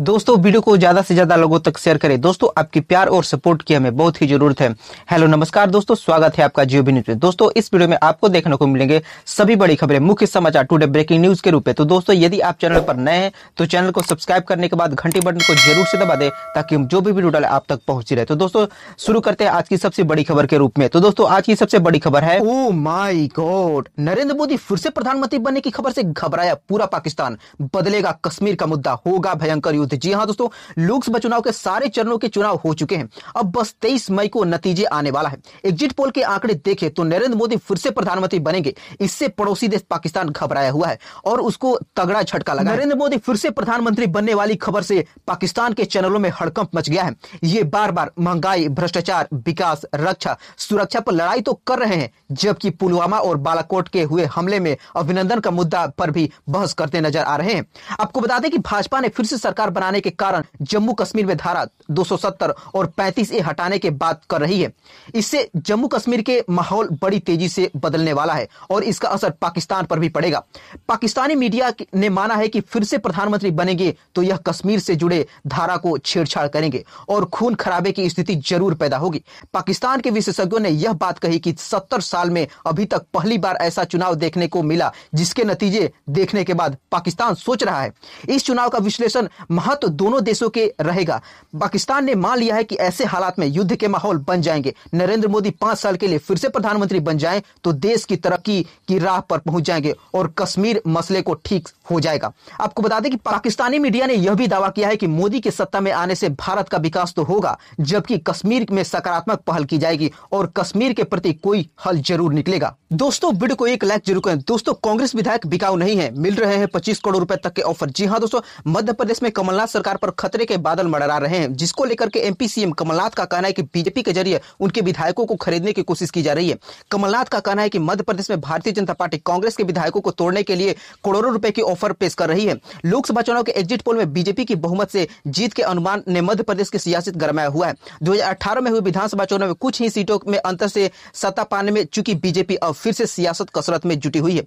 दोस्तों वीडियो को ज्यादा से ज्यादा लोगों तक शेयर करें दोस्तों आपकी प्यार और सपोर्ट की हमें बहुत ही जरूरत है हेलो नमस्कार दोस्तों स्वागत है आपका जियो न्यूज में दोस्तों इस वीडियो में आपको देखने को मिलेंगे सभी बड़ी खबरें मुख्य समाचार टुडे ब्रेकिंग न्यूज के रूप में तो दोस्तों यदि आप चैनल पर नए हैं तो चैनल को सब्सक्राइब करने के बाद घंटी बटन को जरूर से दबा दे ताकि हम जो भी वीडियो डाले आप तक पहुंच रहे तो दोस्तों शुरू करते हैं आज की सबसे बड़ी खबर के रूप में तो दोस्तों आज की सबसे बड़ी खबर है oh my god Narendra Modi फिर से प्रधानमंत्री बनने की खबर से घबराया पूरा पाकिस्तान बदलेगा कश्मीर का मुद्दा होगा भयंकर युद्ध विरुद्ध जी हाँ दोस्तों लोकसभा चुनाव के सारे चरणों के चुनाव हो चुके हैं अब बस तेईस मई को नतीजे आने वाला है एग्जिट पोल के आंकड़े देखे तो नरेंद्र मोदी फिर से प्रधानमंत्री बनेंगे इससे पड़ोसी देश पाकिस्तान घबराया हुआ है और उसको तगड़ा झटका लगा नरेंद्र मोदी फिर से प्रधानमंत्री बनने वाली खबर से पाकिस्तान के चैनलों में हड़कंप मच गया है ये बार बार महंगाई भ्रष्टाचार विकास रक्षा सुरक्षा पर लड़ाई तो कर रहे हैं जबकि पुलवामा और बालाकोट के हुए हमले में अभिनंदन का मुद्दा पर भी बहस करते नजर आ रहे हैं आपको बता दें कि भाजपा ने फिर से सरकार बनाने के कारण जम्मू कश्मीर में धारा 270 और 35 ए हटाने के बात कर रही है इससे जम्मू कश्मीर के माहौल बड़ी तेजी से बदलने वाला है और इसका असर पाकिस्तान पर भी पड़ेगा पाकिस्तानी मीडिया ने माना है कि फिर से प्रधानमंत्री बनेंगे तो यह कश्मीर से जुड़े धारा को छेड़छाड़ करेंगे और खून खराबे की स्थिति जरूर पैदा होगी पाकिस्तान के विशेषज्ञों ने यह बात कही कि सत्तर साल में अभी तक पहली बार ऐसा चुनाव देखने को मिला जिसके नतीजे देखने के बाद पाकिस्तान सोच रहा है इस चुनाव का विश्लेषण महा महत्व तो दोनों देशों के रहेगा पाकिस्तान ने मान लिया है कि ऐसे हालात में युद्ध के माहौल बन जाएंगे नरेंद्र मोदी पांच साल के लिए फिर से प्रधानमंत्री बन जाएं तो देश की तरक्की की राह पर पहुंच जाएंगे और कश्मीर मसले को ठीक हो जाएगा आपको बता दें कि पाकिस्तानी मीडिया ने यह भी दावा किया है कि मोदी के सत्ता में आने से भारत का विकास तो होगा जबकि कश्मीर में सकारात्मक पहल की जाएगी और कश्मीर के प्रति कोई हल जरूर निकलेगा दोस्तों वीडियो को एक लाइक जरूर करें दोस्तों कांग्रेस विधायक बिकाऊ नहीं है मिल रहे हैं पच्चीस करोड़ रुपए तक के ऑफर जी हाँ दोस्तों मध्य प्रदेश में कम कमलनाथ सरकार पर खतरे के बादल मंडरा रहे हैं जिसको लेकर के एमपी सीएम कमलनाथ का कहना है कि बीजेपी के जरिए उनके विधायकों को खरीदने की कोशिश की जा रही है कमलनाथ का कहना है कि मध्य प्रदेश में भारतीय जनता पार्टी कांग्रेस के विधायकों को तोड़ने के लिए करोड़ों रुपए की ऑफर पेश कर रही है लोकसभा चुनाव के एग्जिट पोल में बीजेपी की बहुमत से जीत के अनुमान ने मध्य प्रदेश की सियासत गरमाया हुआ है दो में हुए विधानसभा चुनाव में कुछ ही सीटों में अंतर से सत्ता पाने में चूंकि बीजेपी अब फिर से सियासत कसरत में जुटी हुई है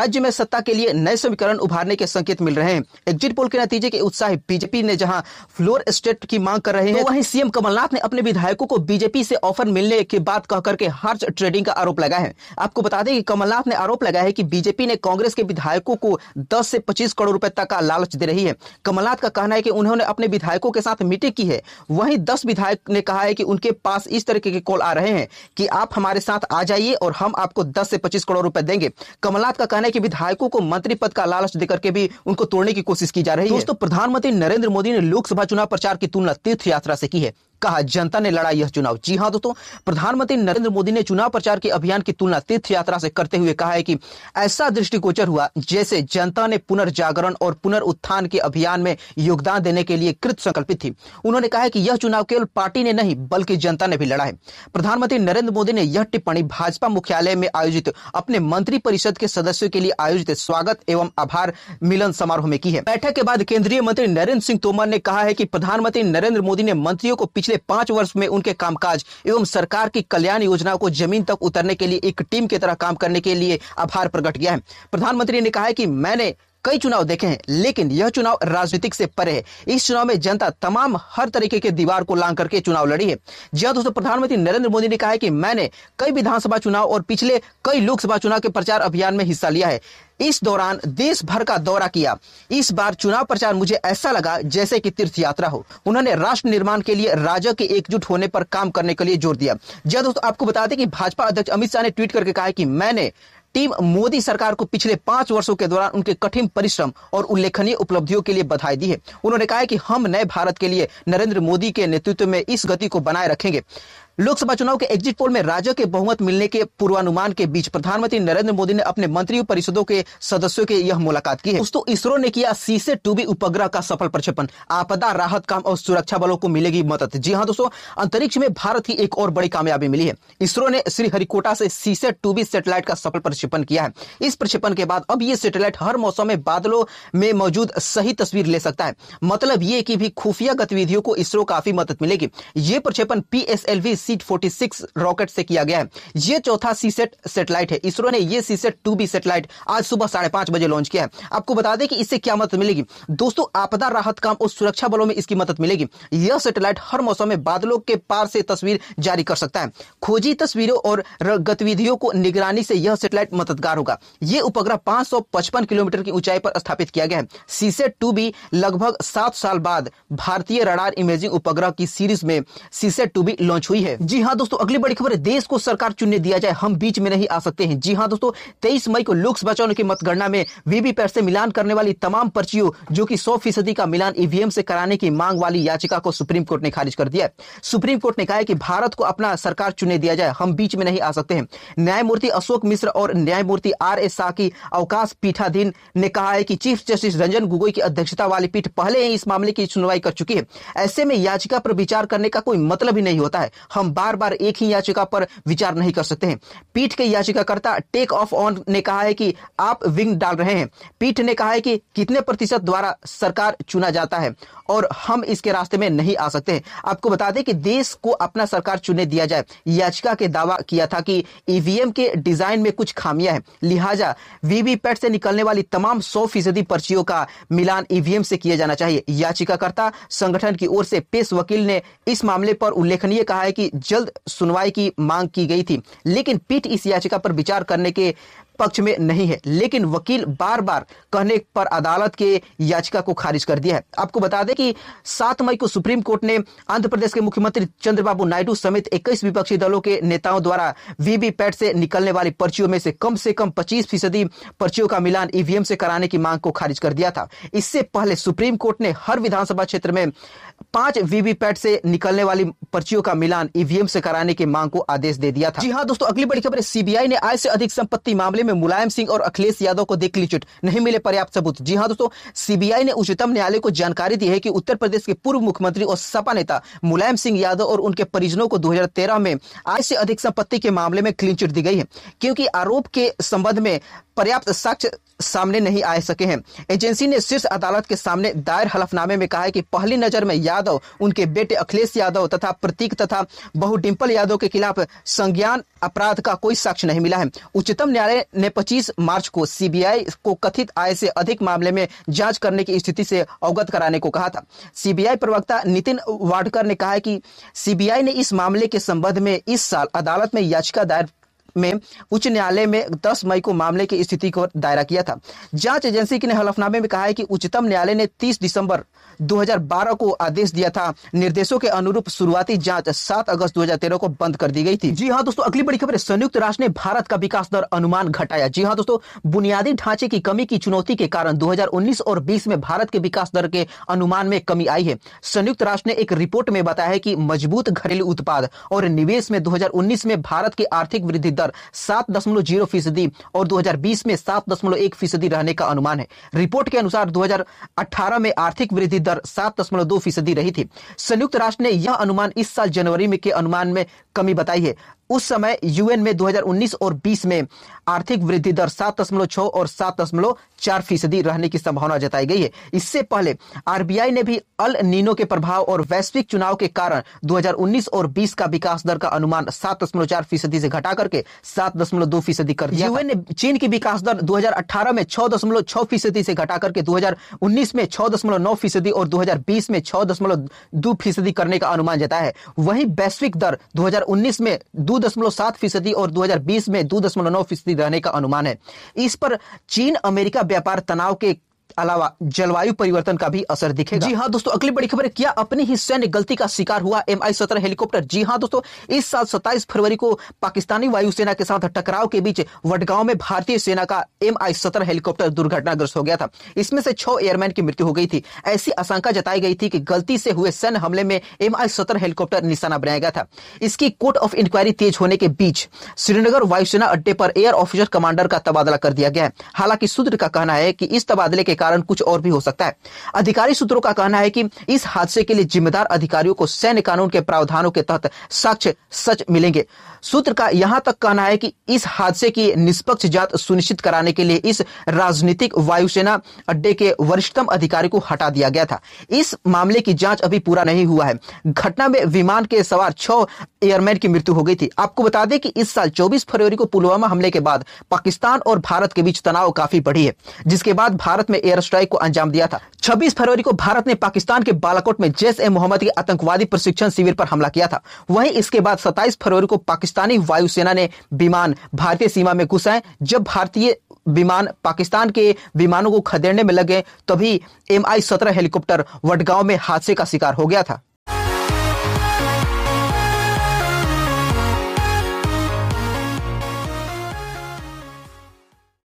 राज्य में सत्ता के लिए नए समीकरण उभारने के संकेत मिल रहे हैं एग्जिट पोल के नतीजे के उत्साह साहिब बीजेपी ने जहां फ्लोर स्टेट की मांग कर रहे तो हैं तो वहीं सीएम कमलनाथ ने अपने विधायकों को बीजेपी से ऑफर मिलने के बाद कहकर के हार्ज ट्रेडिंग का आरोप लगाया है आपको बता दें कि कमलनाथ ने आरोप लगाया है कि बीजेपी ने कांग्रेस के विधायकों को दस से पच्चीस करोड़ रुपए तक का लालच दे रही है कमलनाथ का कहना है कि उन्होंने अपने विधायकों के साथ मीटिंग की है वहीं दस विधायक ने कहा है कि उनके पास इस तरीके के कॉल आ रहे हैं कि आप हमारे साथ आ जाइए और हम आपको दस से पच्चीस करोड़ रुपए देंगे कमलनाथ का कहना है कि विधायकों को मंत्री पद का लालच देकर के भी उनको तोड़ने की कोशिश की जा रही है दोस्तों प्रधान प्रधानमंत्री नरेंद्र मोदी ने लोकसभा चुनाव प्रचार की तुलना तीर्थ यात्रा से की है कहा जनता ने लड़ा यह चुनाव जी हाँ दोस्तों प्रधानमंत्री नरेंद्र मोदी ने चुनाव प्रचार के अभियान की तुलना तीर्थ यात्रा से करते हुए कहा है कि ऐसा दृष्टिगोचर हुआ जैसे जनता ने पुनर्जागरण और पुनरुत्थान के अभियान में योगदान देने के लिए कृत संकल्पित थी उन्होंने कहा कि यह चुनाव केवल पार्टी ने नहीं बल्कि जनता ने भी लड़ा है प्रधानमंत्री नरेंद्र मोदी ने यह टिप्पणी भाजपा मुख्यालय में आयोजित अपने मंत्री परिषद के सदस्यों के लिए आयोजित स्वागत एवं आभार मिलन समारोह में की है बैठक के बाद केंद्रीय मंत्री नरेंद्र सिंह तोमर ने कहा है कि प्रधानमंत्री नरेंद्र मोदी ने मंत्रियों को पिछले पिछले पांच वर्ष में उनके कामकाज एवं सरकार की कल्याण योजनाओं को जमीन तक उतरने के लिए एक टीम की तरह काम करने के लिए आभार प्रकट किया है प्रधानमंत्री ने कहा है कि मैंने कई चुनाव देखे हैं लेकिन यह चुनाव राजनीतिक से परे है इस चुनाव में जनता तमाम हर तरीके के दीवार को लांग करके चुनाव लड़ी है जी हाँ दोस्तों प्रधानमंत्री नरेंद्र मोदी ने कहा है कि मैंने कई विधानसभा चुनाव और पिछले कई लोकसभा चुनाव के प्रचार अभियान में हिस्सा लिया है इस दौरान देश भर का दौरा किया इस बार चुनाव प्रचार मुझे ऐसा लगा जैसे कि तीर्थ यात्रा हो उन्होंने राष्ट्र निर्माण के लिए राजा के एकजुट होने पर काम करने के लिए जोर दिया जी दोस्तों आपको बता दें कि भाजपा अध्यक्ष अमित शाह ने ट्वीट करके कहा है कि मैंने टीम मोदी सरकार को पिछले पांच वर्षों के दौरान उनके कठिन परिश्रम और उल्लेखनीय उपलब्धियों के लिए बधाई दी है उन्होंने कहा कि हम नए भारत के लिए नरेंद्र मोदी के नेतृत्व में इस गति को बनाए रखेंगे लोकसभा चुनाव के एग्जिट पोल में राज्य के बहुमत मिलने के पूर्वानुमान के बीच प्रधानमंत्री नरेंद्र मोदी ने अपने मंत्री परिषदों के सदस्यों की यह मुलाकात की है दोस्तों इसरो ने किया से टू बी उपग्रह का सफल प्रक्षेपण आपदा राहत काम और सुरक्षा बलों को मिलेगी मदद जी हाँ दोस्तों अंतरिक्ष में भारत की एक और बड़ी कामयाबी मिली है इसरो ने श्रीहरिकोटा से से टू बी सेटेलाइट का सफल प्रक्षेपण किया है इस प्रक्षेपण के बाद अब ये सेटेलाइट हर मौसम में बादलों में मौजूद सही तस्वीर ले सकता है मतलब ये की भी खुफिया गतिविधियों को इसरो काफी मदद मिलेगी ये प्रक्षेपण पी सीट फोर्टी सिक्स रॉकेट से किया गया है ये चौथा सीसेट सेटेलाइट है इसरो ने यह सीसेट टू बी सेटेलाइट आज सुबह साढ़े पांच बजे लॉन्च किया है आपको बता दें कि इससे क्या मदद मिलेगी दोस्तों आपदा राहत काम और सुरक्षा बलों में इसकी मदद मिलेगी यह सेटेलाइट हर मौसम में बादलों के पार से तस्वीर जारी कर सकता है खोजी तस्वीरों और गतिविधियों को निगरानी से यह सेटेलाइट मददगार होगा यह उपग्रह पांच किलोमीटर की ऊंचाई पर स्थापित किया गया है सीसेट टू बी लगभग सात साल बाद भारतीय रडार इमेजिंग उपग्रह की सीरीज में सीसेट टू बी लॉन्च हुई है है जी हाँ दोस्तों अगली बड़ी खबर है देश को सरकार चुनने दिया जाए हम बीच में नहीं आ सकते हैं जी हाँ दोस्तों तेईस मई को लोकसभा चुनाव की मतगणना में वीवीपैट से मिलान करने वाली तमाम पर्चियों जो की सौ फीसदी का मिलान ईवीएम से कराने की मांग वाली याचिका को सुप्रीम कोर्ट ने खारिज कर दिया सुप्रीम कोर्ट ने कहा है कि भारत को अपना सरकार चुनने दिया जाए हम बीच में नहीं आ सकते हैं न्यायमूर्ति अशोक मिश्र और न्यायमूर्ति आर एस शाह की अवकाश पीठाधीन ने कहा है कि चीफ जस्टिस रंजन गोगोई की अध्यक्षता वाली पीठ पहले ही इस मामले की सुनवाई कर चुकी है ऐसे में याचिका पर विचार करने का कोई मतलब ही नहीं होता है हम हम बार बार एक ही याचिका पर विचार नहीं कर सकते हैं पीठ के याचिकाकर्ता टेक ऑफ ऑन ने कहा है कि आप विंग डाल रहे हैं पीठ ने कहा है कि कितने प्रतिशत द्वारा सरकार चुना जाता है और हम इसके रास्ते में नहीं आ सकते हैं आपको बता दें कि देश को अपना सरकार चुने दिया जाए याचिका के दावा किया था कि ईवीएम के डिजाइन में कुछ खामियां हैं लिहाजा वीवीपैट से निकलने वाली तमाम सौ फीसदी पर्चियों का मिलान ईवीएम से किया जाना चाहिए याचिकाकर्ता संगठन की ओर से पेश वकील ने इस मामले पर उल्लेखनीय कहा है कि जल्द सुनवाई की मांग की गई थी लेकिन पीठ इस याचिका पर विचार करने के पक्ष में नहीं है लेकिन वकील बार बार कहने पर अदालत के याचिका को खारिज कर दिया है आपको बता दें कि सात मई को सुप्रीम कोर्ट ने आंध्र प्रदेश के मुख्यमंत्री चंद्रबाबू नायडू समेत इक्कीस विपक्षी दलों के नेताओं द्वारा वीवीपैट से निकलने वाली पर्चियों में से कम से कम पच्चीस फीसदी पर्चियों का मिलान ईवीएम से कराने की मांग को खारिज कर दिया था इससे पहले सुप्रीम कोर्ट ने हर विधानसभा क्षेत्र में पांच वीवीपैट से निकलने वाली पर्चियों का मिलान ईवीएम से कराने की मांग को आदेश दे दिया था जी हाँ दोस्तों अगली बड़ी खबर सीबीआई ने आय से अधिक संपत्ति मामले में में मुलायम सिंह और अखिलेश यादव को दी क्लीचिट नहीं मिले पर्याप्त सबूत जी हाँ दोस्तों सीबीआई ने उच्चतम न्यायालय को जानकारी दी है कि उत्तर प्रदेश के पूर्व मुख्यमंत्री और सपा नेता मुलायम सिंह यादव और उनके परिजनों को 2013 में आय से अधिक संपत्ति के मामले में क्लीन चिट दी गई है क्योंकि आरोप के संबंध में पर्याप्त साक्ष्य सामने नहीं आ सके हैं एजेंसी ने शीर्ष अदालत के सामने दायर हलफनामे में कहा है कि पहली नजर में यादव उनके बेटे अखिलेश यादव तथा प्रतीक तथा बहु डिम्पल यादव के खिलाफ संज्ञान अपराध का कोई साक्ष्य नहीं मिला है उच्चतम न्यायालय ने 25 मार्च को सीबीआई को कथित आय से अधिक मामले में जांच करने की स्थिति से अवगत कराने को कहा था सीबीआई प्रवक्ता नितिन वाडकर ने कहा कि सीबीआई ने इस मामले के संबंध में इस साल अदालत में याचिका दायर में उच्च न्यायालय में 10 मई को मामले की स्थिति को दायरा किया था जांच एजेंसी के हलफनामे में कहा है कि उच्चतम न्यायालय ने 30 दिसंबर 2012 को आदेश दिया था निर्देशों के अनुरूप शुरुआती जांच 7 अगस्त 2013 को बंद कर दी गई थी जी हाँ दोस्तों अगली बड़ी खबर संयुक्त राष्ट्र ने भारत का विकास दर अनुमान घटाया जी हाँ दोस्तों बुनियादी ढांचे की कमी की चुनौती के कारण दो और बीस में भारत के विकास दर के अनुमान में कमी आई है संयुक्त राष्ट्र ने एक रिपोर्ट में बताया है कि मजबूत घरेलू उत्पाद और निवेश में दो में भारत की आर्थिक वृद्धि दर बढ़कर सात दशमलव जीरो फीसदी और 2020 में सात दशमलव एक फीसदी रहने का अनुमान है रिपोर्ट के अनुसार 2018 में आर्थिक वृद्धि दर सात दशमलव दो फीसदी रही थी संयुक्त राष्ट्र ने यह अनुमान इस साल जनवरी में के अनुमान में कमी बताई है उस समय यूएन में 2019 और 20 में आर्थिक वृद्धि दर सात दशमलव छः और सात दशमलव चार फीसदी रहने की संभावना जताई गई है इससे पहले आरबीआई ने भी अल नीनो के प्रभाव और वैश्विक चुनाव के कारण 2019 और 20 का विकास दर का अनुमान सात दशमलव चार फीसदी से घटा करके सात दशमलव दो फीसदी कर दिया यूएन ने चीन की विकास दर 2018 में छह दशमलव छह फीसदी से घटा करके दो में छह दशमलव नौ फीसदी और 2020 में छह दशमलव दो फीसदी करने का अनुमान जताया है वही वैश्विक दर दो में दो 2.7 फीसदी और 2020 में 2.9 फीसदी रहने का अनुमान है इस पर चीन अमेरिका व्यापार तनाव के अलावा जलवायु परिवर्तन का भी असर दिखेगा जी हाँ दोस्तों अगली बड़ी खबर क्या अपनी ही सैन्य गलती का शिकार हुआ एम आई सत्रह हेलीकॉप्टर जी हाँ दोस्तों इस साल सत्ताईस फरवरी को पाकिस्तानी वायुसेना के साथ टकराव के बीच वडगांव में भारतीय सेना का एम आई सत्रह हेलीकॉप्टर दुर्घटनाग्रस्त हो गया था इसमें से छह एयरमैन की मृत्यु हो गई थी ऐसी आशंका जताई गई थी कि गलती से हुए सैन्य हमले में एम आई सत्रह हेलीकॉप्टर निशाना बनाया गया था इसकी कोर्ट ऑफ इंक्वायरी तेज होने के बीच श्रीनगर वायुसेना अड्डे पर एयर ऑफिसर कमांडर का तबादला कर दिया गया है हालांकि सूत्र का कहना है कि इस तबादले के कारण कुछ और भी हो सकता है अधिकारी सूत्रों का कहना है कि इस हादसे के लिए जिम्मेदार अधिकारियों को सैन्य कानून के प्रावधानों के तहत साक्ष्य सच मिलेंगे सूत्र का यहां तक कहना है कि इस हादसे की निष्पक्ष जांच सुनिश्चित कराने के लिए इस राजनीतिक वायुसेना अड्डे के वरिष्ठतम अधिकारी को हटा दिया गया था इस मामले की जांच अभी पूरा नहीं हुआ है घटना में विमान के सवार छह एयरमैन की मृत्यु हो गई थी आपको बता दें कि इस साल 24 फरवरी को पुलवामा हमले के बाद पाकिस्तान और भारत के बीच तनाव काफी बढ़ी है जिसके बाद भारत में एयर स्ट्राइक को अंजाम दिया था 26 फरवरी को भारत ने पाकिस्तान के बालाकोट में जैस ए मोहम्मद के आतंकवादी प्रशिक्षण शिविर पर हमला किया था वहीं इसके बाद 27 फरवरी को पाकिस्तानी वायुसेना ने विमान भारतीय सीमा में घुसाए जब भारतीय विमान पाकिस्तान के विमानों को खदेड़ने में लगे तभी एम आई सत्रह हेलीकॉप्टर वडगांव में हादसे का शिकार हो गया था